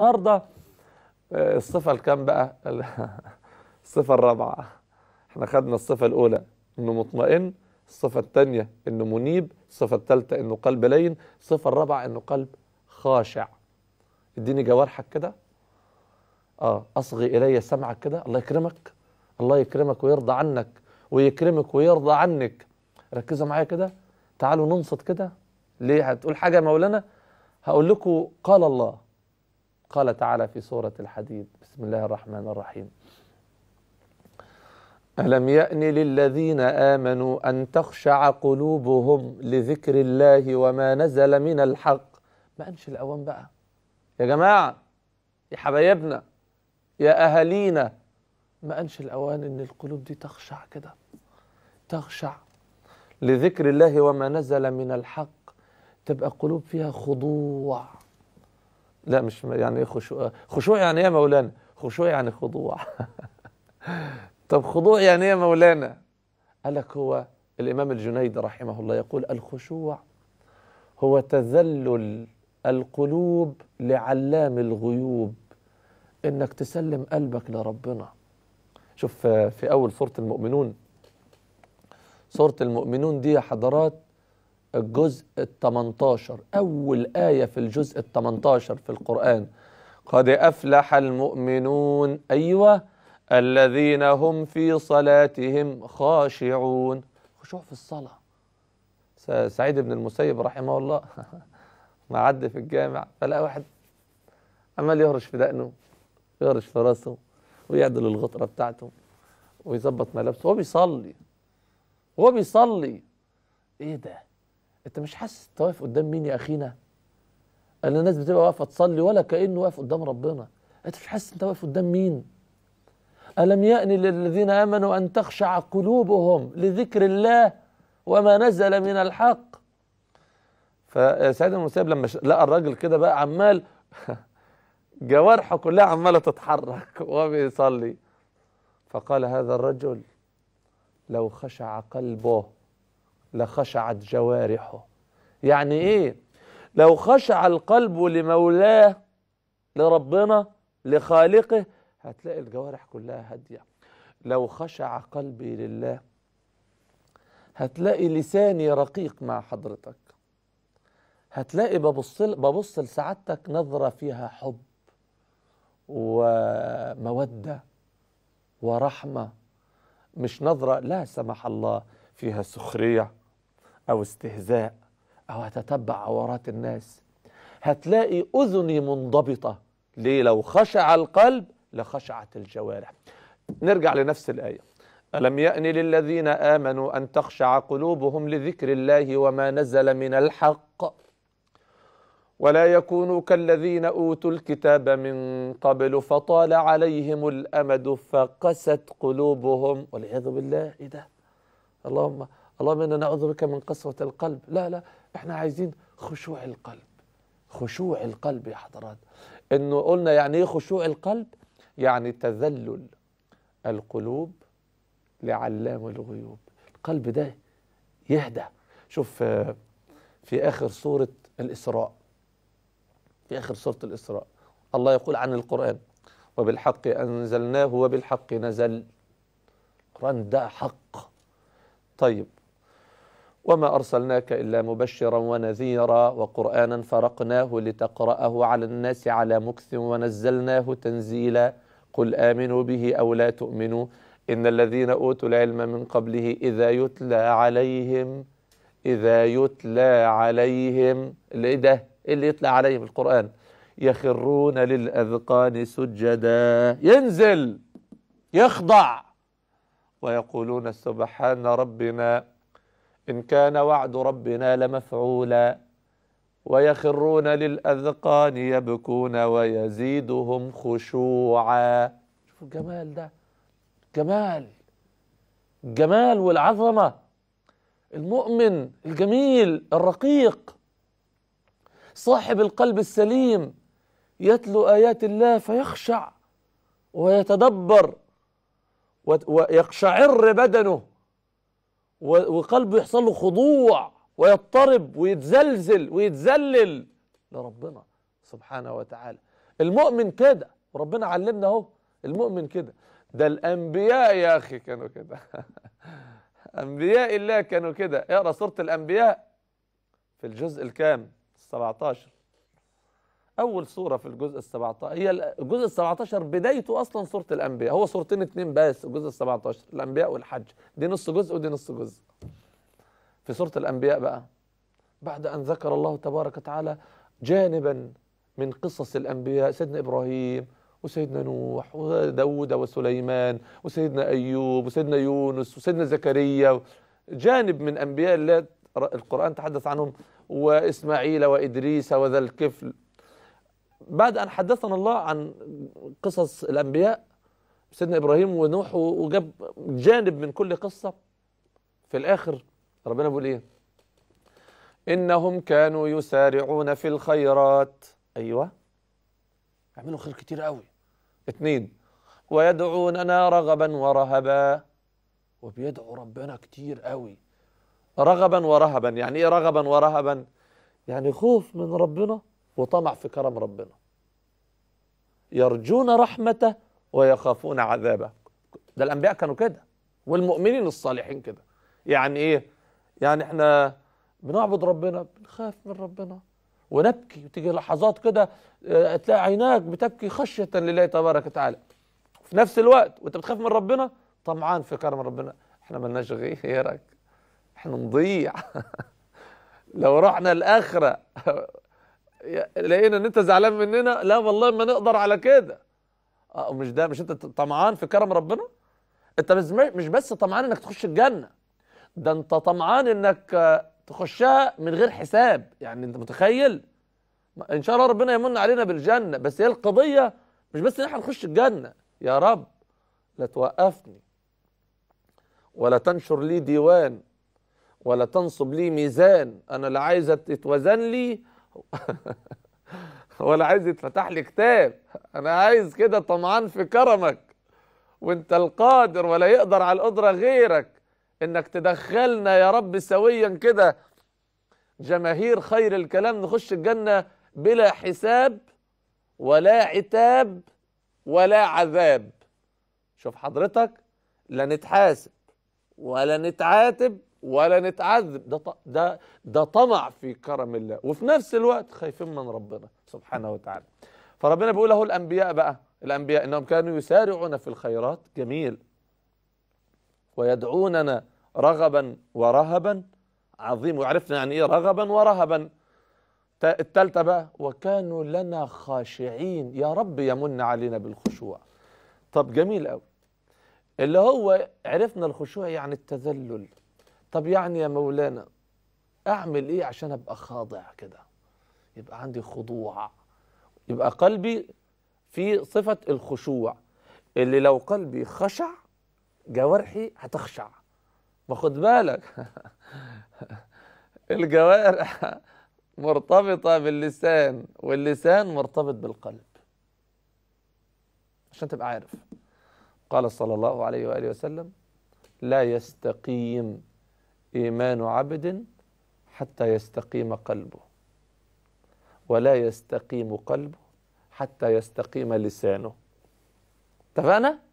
النهارده آه، الصفة الكام بقى؟ الصفة الرابعة احنا خدنا الصفة الأولى إنه مطمئن الصفة الثانية إنه منيب الصفة الثالثة إنه قلب لين الصفة الرابعة إنه قلب خاشع اديني جوارحك كده اه اصغي الي سمعك كده الله يكرمك الله يكرمك ويرضى عنك ويكرمك ويرضى عنك ركزوا معايا كده تعالوا ننصت كده ليه هتقول حاجه يا مولانا هقول لكم قال الله قال تعالى في سورة الحديد بسم الله الرحمن الرحيم ألم يأن للذين آمنوا أن تخشع قلوبهم لذكر الله وما نزل من الحق ما أنش الأوان بقى يا جماعة يا حبايبنا يا أهالينا ما أنش الأوان إن القلوب دي تخشع كده تخشع لذكر الله وما نزل من الحق تبقى قلوب فيها خضوع لا مش يعني ايه خشوع خشوع يعني ايه يا مولانا خشوع يعني خضوع طب خضوع يعني ايه يا مولانا قال لك هو الامام الجنيد رحمه الله يقول الخشوع هو تذلل القلوب لعلام الغيوب انك تسلم قلبك لربنا شوف في اول سوره المؤمنون سوره المؤمنون دي يا حضرات الجزء ال 18 أول آية في الجزء ال 18 في القرآن قد أفلح المؤمنون أيوة الذين هم في صلاتهم خاشعون خشوع في الصلاة سعيد بن المسيب رحمه الله عد في الجامع فلقى واحد عمال يهرش في دقنه يهرش في راسه ويعدل الغطرة بتاعته ويظبط ملابسه وهو بيصلي وهو بيصلي ايه ده انت مش حاسس انت واقف قدام مين يا اخينا قال الناس بتبقى واقفه تصلي ولا كانه واقف قدام ربنا انت مش حاسس انت واقف قدام مين الم يأن للذين امنوا ان تخشع قلوبهم لذكر الله وما نزل من الحق فسيدنا المسيب لما لقى الراجل كده بقى عمال جوارحه كلها عماله تتحرك وهو بيصلي فقال هذا الرجل لو خشع قلبه لخشعت جوارحه يعني ايه لو خشع القلب لمولاه لربنا لخالقه هتلاقي الجوارح كلها هاديه لو خشع قلبي لله هتلاقي لساني رقيق مع حضرتك هتلاقي ببص ببص لسعادتك نظره فيها حب وموده ورحمه مش نظره لا سمح الله فيها سخريه أو استهزاء أو هتتبع عورات الناس هتلاقي أذني منضبطة ليه لو خشع القلب لخشعت الجوارح نرجع لنفس الآية ألم يأن للذين آمنوا أن تخشع قلوبهم لذكر الله وما نزل من الحق ولا يكونوا كالذين أوتوا الكتاب من قبل فطال عليهم الأمد فقست قلوبهم والعياذ بالله إيه ده اللهم اللهم انا نعوذ بك من قسوه القلب لا لا احنا عايزين خشوع القلب خشوع القلب يا حضرات انه قلنا يعني ايه خشوع القلب يعني تذلل القلوب لعلام الغيوب القلب ده يهدى شوف آه، في اخر سوره الاسراء في اخر سوره الاسراء الله يقول عن القران وبالحق انزلناه وبالحق نزل القران ده حق طيب وما أرسلناك إلا مبشرا ونذيرا وقرآنا فرقناه لتقرأه على الناس على مكث ونزلناه تنزيلا قل آمنوا به أو لا تؤمنوا إن الذين أوتوا العلم من قبله إذا يتلى عليهم إذا يتلى عليهم اللي ده اللي يتلى عليهم القرآن يخرون للأذقان سجدا ينزل يخضع ويقولون سبحان ربنا إن كان وعد ربنا لمفعولا ويخرون للأذقان يبكون ويزيدهم خشوعا شوفوا الجمال ده جمال الجمال والعظمة المؤمن الجميل الرقيق صاحب القلب السليم يتلو آيات الله فيخشع ويتدبر ويقشعر بدنه وقلبه يحصل له خضوع ويضطرب ويتزلزل ويتذلل لربنا سبحانه وتعالى المؤمن كده وربنا علمنا اهو المؤمن كده ده الانبياء يا اخي كانوا كده انبياء الله كانوا كده اقرا سوره الانبياء في الجزء الكام 17 اول سوره في الجزء ال17 هي الجزء ال17 بدايته اصلا سوره الانبياء هو سورتين اتنين بس الجزء ال17 الانبياء والحج دي نص جزء ودي نص جزء في سوره الانبياء بقى بعد ان ذكر الله تبارك وتعالى جانبا من قصص الانبياء سيدنا ابراهيم وسيدنا نوح وداود وسليمان وسيدنا ايوب وسيدنا يونس وسيدنا زكريا جانب من انبياء الله القران تحدث عنهم واسماعيل وادريس وذا الكفل بعد أن حدثنا الله عن قصص الأنبياء سيدنا إبراهيم ونوح وجاب جانب من كل قصة في الآخر ربنا بيقول إيه إنهم كانوا يسارعون في الخيرات أيوة يعملوا خير كتير قوي اتنين ويدعوننا رغبا ورهبا وبيدعوا ربنا كتير قوي رغبا ورهبا يعني ايه رغبا ورهبا يعني خوف من ربنا وطمع في كرم ربنا يرجون رحمته ويخافون عذابه ده الانبياء كانوا كده والمؤمنين الصالحين كده يعني ايه يعني احنا بنعبد ربنا بنخاف من ربنا ونبكي وتيجي لحظات كده آه، تلاقي عيناك بتبكي خشية لله تبارك وتعالى في نفس الوقت وانت بتخاف من ربنا طمعان في كرم ربنا احنا ملناش غيرك إيه احنا نضيع لو رحنا الاخره لقينا ان انت زعلان مننا لا والله ما نقدر على كده اه مش ده مش انت طمعان في كرم ربنا انت مش بس طمعان انك تخش الجنه ده انت طمعان انك آه، تخشها من غير حساب يعني انت متخيل ان شاء الله ربنا يمن علينا بالجنه بس هي القضيه مش بس ان احنا نخش الجنه يا رب لا توقفني ولا تنشر لي ديوان ولا تنصب لي ميزان انا لا عايزه تتوزن لي ولا عايز يتفتح لي كتاب انا عايز كده طمعان في كرمك وانت القادر ولا يقدر على القدرة غيرك انك تدخلنا يا رب سويا كده جماهير خير الكلام نخش الجنة بلا حساب ولا عتاب ولا عذاب شوف حضرتك لا نتحاسب ولا نتعاتب ولا نتعذب ده ده ده طمع في كرم الله وفي نفس الوقت خايفين من ربنا سبحانه وتعالى فربنا بيقول اهو الانبياء بقى الانبياء انهم كانوا يسارعون في الخيرات جميل ويدعوننا رغبا ورهبا عظيم وعرفنا يعني ايه رغبا ورهبا التالتة بقى وكانوا لنا خاشعين يا رب يمن علينا بالخشوع طب جميل قوي اللي هو عرفنا الخشوع يعني التذلل طب يعني يا مولانا اعمل ايه عشان ابقى خاضع كده يبقى عندي خضوع يبقى قلبي في صفة الخشوع اللي لو قلبي خشع جوارحي هتخشع ما خد بالك الجوارح مرتبطة باللسان واللسان مرتبط بالقلب عشان تبقى عارف قال صلى الله عليه وآله وسلم لا يستقيم إيمان عبد حتى يستقيم قلبه ولا يستقيم قلبه حتى يستقيم لسانه اتفقنا؟